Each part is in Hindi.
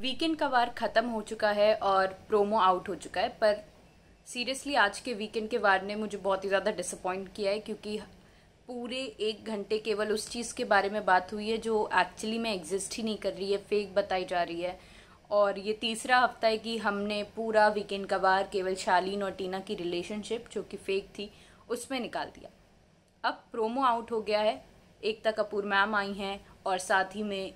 वीकेंड का वार ख़त्म हो चुका है और प्रोमो आउट हो चुका है पर सीरियसली आज के वीकेंड के वार ने मुझे बहुत ही ज़्यादा डिसअपॉइंट किया है क्योंकि पूरे एक घंटे केवल उस चीज़ के बारे में बात हुई है जो एक्चुअली में एग्जिस्ट ही नहीं कर रही है फेक बताई जा रही है और ये तीसरा हफ्ता है कि हमने पूरा वीकेंड का वार केवल शालीन और टीना की रिलेशनशिप जो कि फेक थी उसमें निकाल दिया अब प्रोमो आउट हो गया है एकता कपूर मैम आई हैं और साथ ही में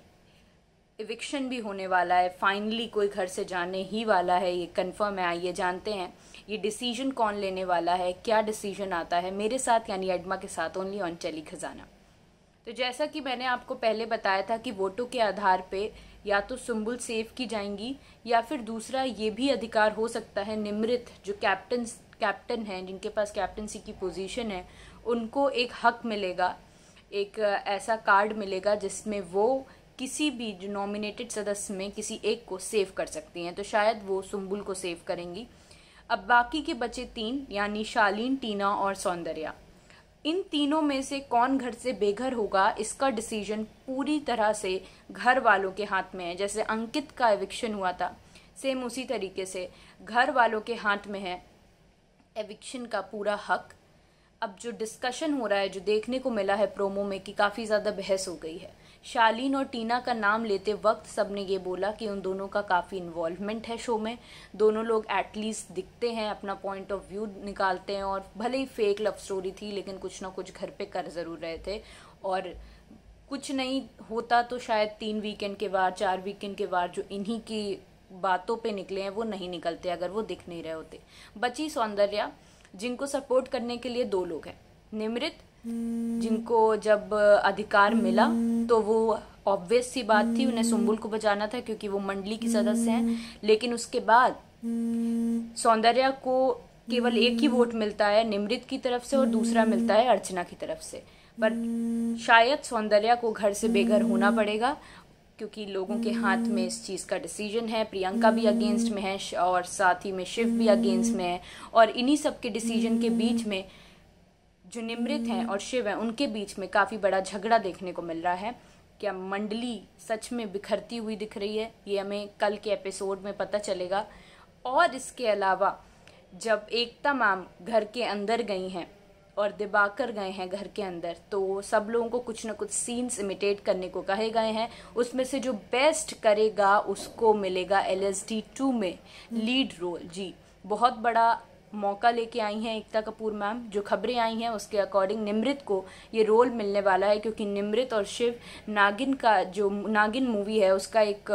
इविक्शन भी होने वाला है फाइनली कोई घर से जाने ही वाला है ये कंफर्म है आइए जानते हैं ये डिसीजन कौन लेने वाला है क्या डिसीजन आता है मेरे साथ यानी एडमा के साथ ओनली ऑन चली खजाना तो जैसा कि मैंने आपको पहले बताया था कि वोटों के आधार पे या तो सुम्बुल सेव की जाएंगी या फिर दूसरा ये भी अधिकार हो सकता है निमृत जो कैप्टन कैप्टन हैं जिनके पास कैप्टनसी की पोजीशन है उनको एक हक मिलेगा एक ऐसा कार्ड मिलेगा जिसमें वो किसी भी नॉमिनेटेड सदस्य में किसी एक को सेव कर सकती हैं तो शायद वो सुम्बुल को सेव करेंगी अब बाकी के बचे तीन यानी शालीन टीना और सौंदर्या इन तीनों में से कौन घर से बेघर होगा इसका डिसीजन पूरी तरह से घर वालों के हाथ में है जैसे अंकित का एविक्शन हुआ था सेम उसी तरीके से घर वालों के हाथ में है एविक्शन का पूरा हक अब जो डिस्कशन हो रहा है जो देखने को मिला है प्रोमो में कि काफ़ी ज़्यादा बहस हो गई है शालीन और टीना का नाम लेते वक्त सबने ये बोला कि उन दोनों का काफ़ी इन्वॉल्वमेंट है शो में दोनों लोग एटलीस्ट दिखते हैं अपना पॉइंट ऑफ व्यू निकालते हैं और भले ही फेक लव स्टोरी थी लेकिन कुछ ना कुछ घर पे कर ज़रूर रहे थे और कुछ नहीं होता तो शायद तीन वीकेंड के बाद चार वीकेंड के बाद जो इन्हीं की बातों पे निकले हैं वो नहीं निकलते अगर वो दिख नहीं रहे होते बची सौंदर्या जिनको सपोर्ट करने के लिए दो लोग हैं निमृत hmm. जिनको जब अधिकार मिला hmm. तो वो ऑब्वियस सी बात थी उन्हें hmm. सुम्बुल को बजाना था क्योंकि वो मंडली की सदस्य हैं लेकिन उसके बाद सौंदर्या को केवल एक ही वोट मिलता है निमृत की तरफ से और दूसरा मिलता है अर्चना की तरफ से पर शायद सौंदर्या को घर से बेघर होना पड़ेगा क्योंकि लोगों के हाथ hmm. में इस चीज़ का डिसीजन है प्रियंका भी अगेंस्ट hmm. में है और साथ ही में शिव भी अगेंस्ट में है और इन्हीं सब के डिसीजन hmm. के बीच में जो निमृत हैं और शिव हैं उनके बीच में काफ़ी बड़ा झगड़ा देखने को मिल रहा है क्या मंडली सच में बिखरती हुई दिख रही है ये हमें कल के एपिसोड में पता चलेगा और इसके अलावा जब एकता मैम घर के अंदर गई हैं और दिबाकर गए हैं घर के अंदर तो सब लोगों को कुछ ना कुछ सीन्स इमिटेट करने को कहे गए हैं उसमें से जो बेस्ट करेगा उसको मिलेगा एल एस डी टू में लीड रोल जी बहुत बड़ा मौका लेके आई हैं एकता कपूर मैम जो खबरें आई हैं उसके अकॉर्डिंग निमृत को ये रोल मिलने वाला है क्योंकि निमृत और शिव नागिन का जो नागिन मूवी है उसका एक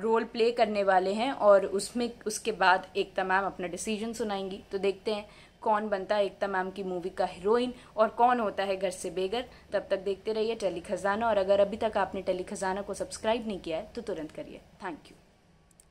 रोल प्ले करने वाले हैं और उसमें उसके बाद एकता मैम अपना डिसीजन सुनाएंगी तो देखते हैं कौन बनता है एकता मैम की मूवी का हीरोइन और कौन होता है घर से बेगर तब तक देखते रहिए टेली खजाना और अगर अभी तक आपने टेली खजाना को सब्सक्राइब नहीं किया है तो तुरंत करिए थैंक यू